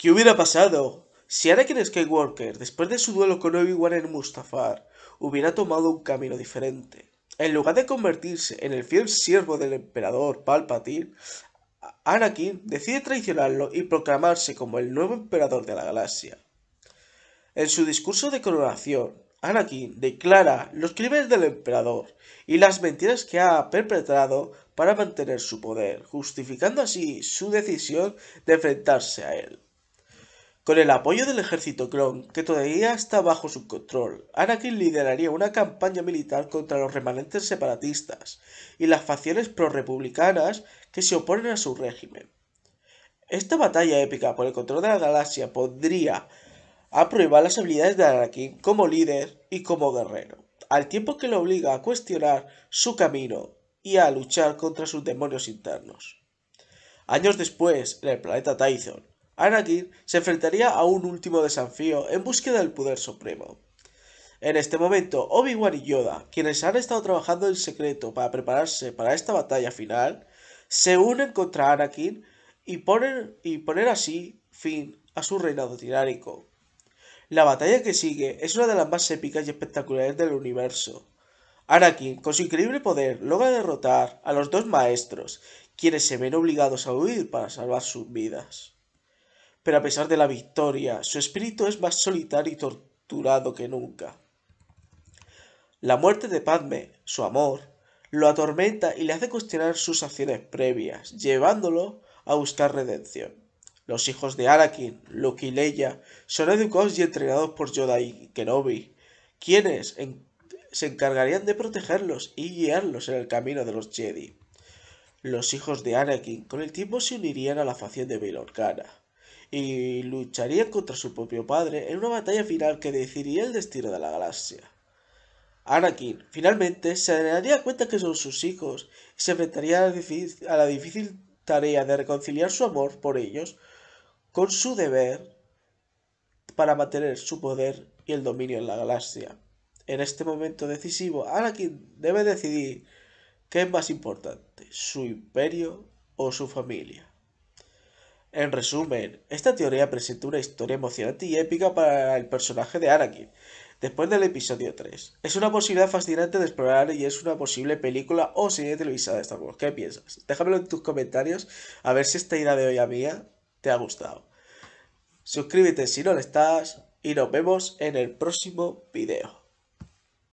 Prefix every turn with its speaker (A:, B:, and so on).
A: ¿Qué hubiera pasado si Anakin Skywalker, después de su duelo con Obi-Wan en Mustafar, hubiera tomado un camino diferente? En lugar de convertirse en el fiel siervo del emperador Palpatine, Anakin decide traicionarlo y proclamarse como el nuevo emperador de la galaxia. En su discurso de coronación, Anakin declara los crímenes del emperador y las mentiras que ha perpetrado para mantener su poder, justificando así su decisión de enfrentarse a él. Con el apoyo del ejército Kron, que todavía está bajo su control, Anakin lideraría una campaña militar contra los remanentes separatistas y las facciones pro-republicanas que se oponen a su régimen. Esta batalla épica por el control de la galaxia podría apruebar las habilidades de Anakin como líder y como guerrero, al tiempo que lo obliga a cuestionar su camino y a luchar contra sus demonios internos. Años después, en el planeta Tython, Anakin se enfrentaría a un último desafío en búsqueda del poder supremo. En este momento, Obi-Wan y Yoda, quienes han estado trabajando en secreto para prepararse para esta batalla final, se unen contra Anakin y ponen, y poner así fin a su reinado tiránico. La batalla que sigue es una de las más épicas y espectaculares del universo. Anakin, con su increíble poder, logra derrotar a los dos maestros, quienes se ven obligados a huir para salvar sus vidas pero a pesar de la victoria, su espíritu es más solitario y torturado que nunca. La muerte de Padme, su amor, lo atormenta y le hace cuestionar sus acciones previas, llevándolo a buscar redención. Los hijos de Arakin, Luke y Leia son educados y entrenados por Yoda y Kenobi, quienes se encargarían de protegerlos y guiarlos en el camino de los Jedi. Los hijos de Anakin con el tiempo se unirían a la facción de Bail y lucharía contra su propio padre en una batalla final que decidiría el destino de la galaxia. Anakin, finalmente, se daría cuenta que son sus hijos y se enfrentaría a la, a la difícil tarea de reconciliar su amor por ellos con su deber para mantener su poder y el dominio en la galaxia. En este momento decisivo, Anakin debe decidir qué es más importante, su imperio o su familia. En resumen, esta teoría presenta una historia emocionante y épica para el personaje de Anakin, después del episodio 3. Es una posibilidad fascinante de explorar y es una posible película o serie televisada de Star Wars. ¿Qué piensas? Déjamelo en tus comentarios a ver si esta idea de hoy a mía te ha gustado. Suscríbete si no lo estás y nos vemos en el próximo video.